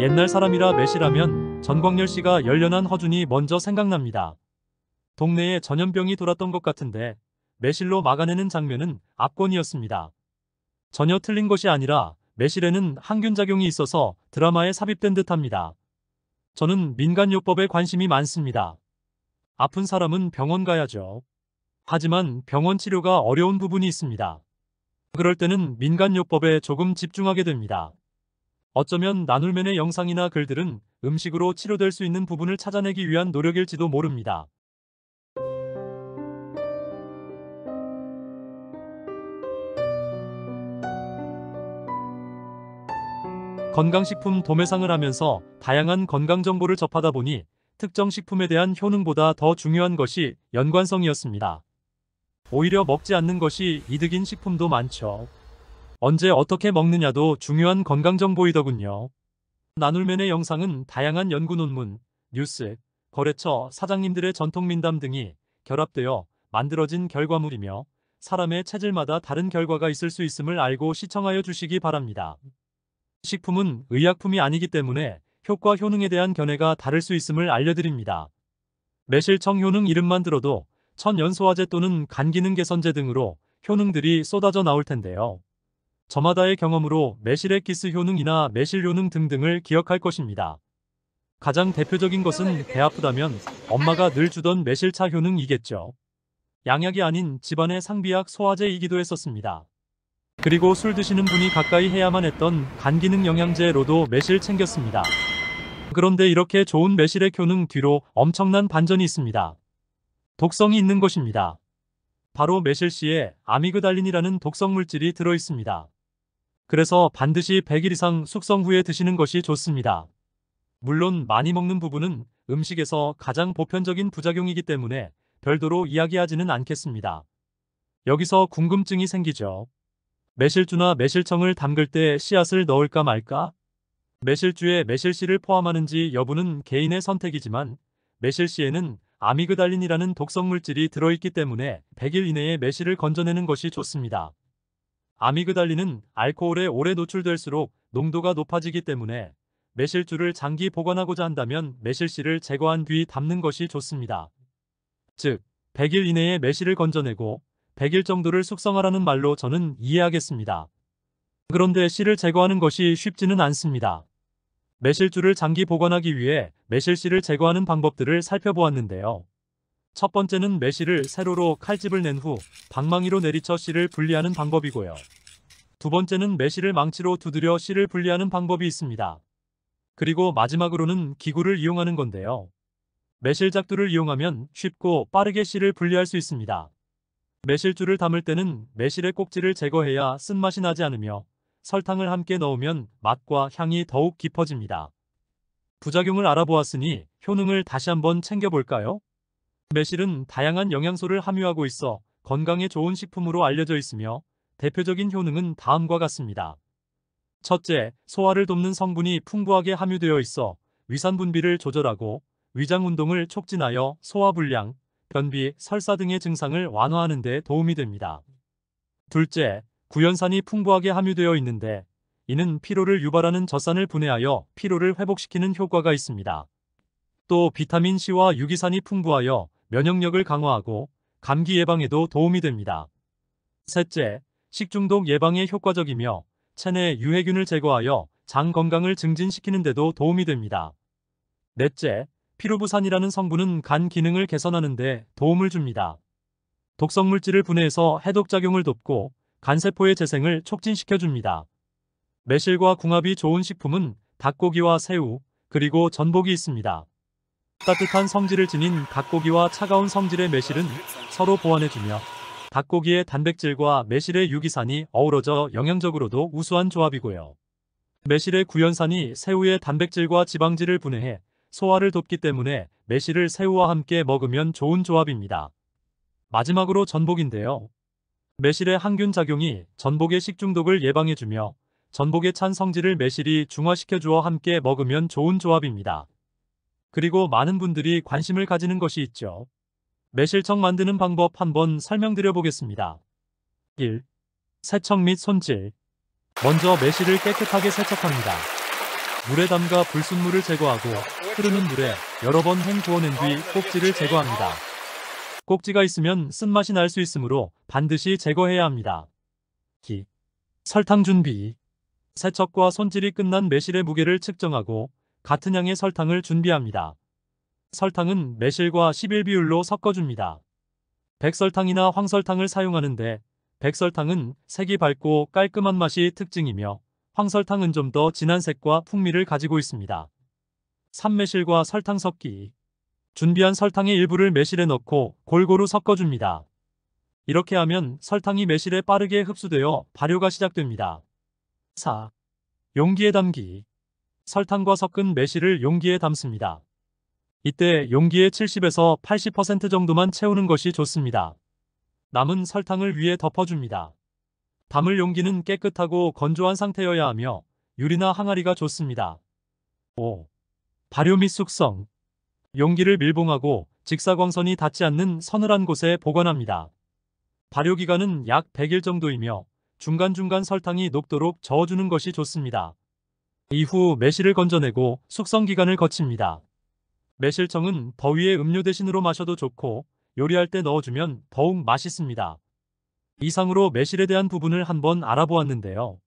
옛날 사람이라 매실하면 전광열 씨가 열연한 허준이 먼저 생각납니다. 동네에 전염병이 돌았던 것 같은데 매실로 막아내는 장면은 압권이었습니다. 전혀 틀린 것이 아니라 매실에는 항균작용이 있어서 드라마에 삽입된 듯합니다. 저는 민간요법에 관심이 많습니다. 아픈 사람은 병원 가야죠. 하지만 병원 치료가 어려운 부분이 있습니다. 그럴 때는 민간요법에 조금 집중하게 됩니다. 어쩌면 나눌맨의 영상이나 글들은 음식으로 치료될 수 있는 부분을 찾아내기 위한 노력일지도 모릅니다. 건강식품 도매상을 하면서 다양한 건강 정보를 접하다 보니 특정 식품에 대한 효능보다 더 중요한 것이 연관성이었습니다. 오히려 먹지 않는 것이 이득인 식품도 많죠. 언제 어떻게 먹느냐도 중요한 건강 정보이더군요. 나눌맨의 영상은 다양한 연구 논문, 뉴스, 거래처 사장님들의 전통 민담 등이 결합되어 만들어진 결과물이며 사람의 체질마다 다른 결과가 있을 수 있음을 알고 시청하여 주시기 바랍니다. 식품은 의약품이 아니기 때문에 효과 효능에 대한 견해가 다를 수 있음을 알려드립니다. 매실청 효능 이름만 들어도 천연소화제 또는 간기능 개선제 등으로 효능들이 쏟아져 나올 텐데요. 저마다의 경험으로 매실의 기스 효능이나 매실 효능 등등을 기억할 것입니다. 가장 대표적인 것은 배 아프다면 엄마가 늘 주던 매실차 효능이겠죠. 양약이 아닌 집안의 상비약 소화제이기도 했었습니다. 그리고 술 드시는 분이 가까이 해야만 했던 간기능 영양제로도 매실 챙겼습니다. 그런데 이렇게 좋은 매실의 효능 뒤로 엄청난 반전이 있습니다. 독성이 있는 것입니다. 바로 매실씨에 아미그달린이라는 독성 물질이 들어있습니다. 그래서 반드시 100일 이상 숙성 후에 드시는 것이 좋습니다. 물론 많이 먹는 부분은 음식에서 가장 보편적인 부작용이기 때문에 별도로 이야기하지는 않겠습니다. 여기서 궁금증이 생기죠. 매실주나 매실청을 담글 때 씨앗을 넣을까 말까? 매실주에 매실씨를 포함하는지 여부는 개인의 선택이지만 매실씨에는 아미그달린이라는 독성 물질이 들어있기 때문에 100일 이내에 매실을 건져내는 것이 좋습니다. 아미그달린은 알코올에 오래 노출될수록 농도가 높아지기 때문에 매실주를 장기 보관하고자 한다면 매실씨를 제거한 뒤 담는 것이 좋습니다. 즉, 100일 이내에 매실을 건져내고 100일 정도를 숙성하라는 말로 저는 이해하겠습니다. 그런데 씨를 제거하는 것이 쉽지는 않습니다. 매실주를 장기 보관하기 위해 매실씨를 제거하는 방법들을 살펴보았는데요. 첫 번째는 매실을 세로로 칼집을 낸 후 방망이로 내리쳐 씨를 분리하는 방법이고요. 두 번째는 매실을 망치로 두드려 씨를 분리하는 방법이 있습니다. 그리고 마지막으로는 기구를 이용하는 건데요. 매실작두를 이용하면 쉽고 빠르게 씨를 분리할 수 있습니다. 매실주를 담을 때는 매실의 꼭지를 제거해야 쓴맛이 나지 않으며 설탕을 함께 넣으면 맛과 향이 더욱 깊어집니다. 부작용을 알아보았으니 효능을 다시 한번 챙겨볼까요? 매실은 다양한 영양소를 함유하고 있어 건강에 좋은 식품으로 알려져 있으며 대표적인 효능은 다음과 같습니다. 첫째, 소화를 돕는 성분이 풍부하게 함유되어 있어 위산 분비를 조절하고 위장 운동을 촉진하여 소화 불량, 변비, 설사 등의 증상을 완화하는 데 도움이 됩니다. 둘째, 구연산이 풍부하게 함유되어 있는데 이는 피로를 유발하는 젖산을 분해하여 피로를 회복시키는 효과가 있습니다. 또 비타민C와 유기산이 풍부하여 면역력을 강화하고 감기 예방에도 도움이 됩니다. 셋째, 식중독 예방에 효과적이며 체내 유해균을 제거하여 장 건강을 증진시키는 데도 도움이 됩니다. 넷째, 피로부산이라는 성분은 간 기능을 개선하는 데 도움을 줍니다. 독성물질을 분해해서 해독작용을 돕고 간세포의 재생을 촉진시켜줍니다. 매실과 궁합이 좋은 식품은 닭고기와 새우, 그리고 전복이 있습니다. 따뜻한 성질을 지닌 닭고기와 차가운 성질의 매실은 서로 보완해주며 닭고기의 단백질과 매실의 유기산이 어우러져 영양적으로도 우수한 조합이고요. 매실의 구연산이 새우의 단백질과 지방질을 분해해 소화를 돕기 때문에 매실을 새우와 함께 먹으면 좋은 조합입니다. 마지막으로 전복인데요. 매실의 항균작용이 전복의 식중독을 예방해주며 전복의 찬 성질을 매실이 중화시켜주어 함께 먹으면 좋은 조합입니다. 그리고 많은 분들이 관심을 가지는 것이 있죠. 매실청 만드는 방법 한번 설명드려 보겠습니다. 1. 세척 및 손질 먼저 매실을 깨끗하게 세척합니다. 물에 담가 불순물을 제거하고 흐르는 물에 여러 번 헹구어낸 뒤 꼭지를 제거합니다. 꼭지가 있으면 쓴맛이 날 수 있으므로 반드시 제거해야 합니다. 2. 설탕 준비 세척과 손질이 끝난 매실의 무게를 측정하고 같은 양의 설탕을 준비합니다. 설탕은 매실과 11비율로 섞어줍니다. 백설탕이나 황설탕을 사용하는데 백설탕은 색이 밝고 깔끔한 맛이 특징이며 황설탕은 좀 더 진한 색과 풍미를 가지고 있습니다. 산매실과 설탕 섞기 준비한 설탕의 일부를 매실에 넣고 골고루 섞어줍니다. 이렇게 하면 설탕이 매실에 빠르게 흡수되어 발효가 시작됩니다. 4. 용기에 담기 설탕과 섞은 매실을 용기에 담습니다. 이때 용기의 70에서 80% 정도만 채우는 것이 좋습니다. 남은 설탕을 위에 덮어줍니다. 담을 용기는 깨끗하고 건조한 상태여야 하며 유리나 항아리가 좋습니다. 5. 발효 및 숙성 용기를 밀봉하고 직사광선이 닿지 않는 서늘한 곳에 보관합니다. 발효기간은 약 100일 정도이며 중간중간 설탕이 녹도록 저어주는 것이 좋습니다. 이후 매실을 건져내고 숙성 기간을 거칩니다. 매실청은 더위에 음료 대신으로 마셔도 좋고 요리할 때 넣어주면 더욱 맛있습니다. 이상으로 매실에 대한 부분을 한번 알아보았는데요.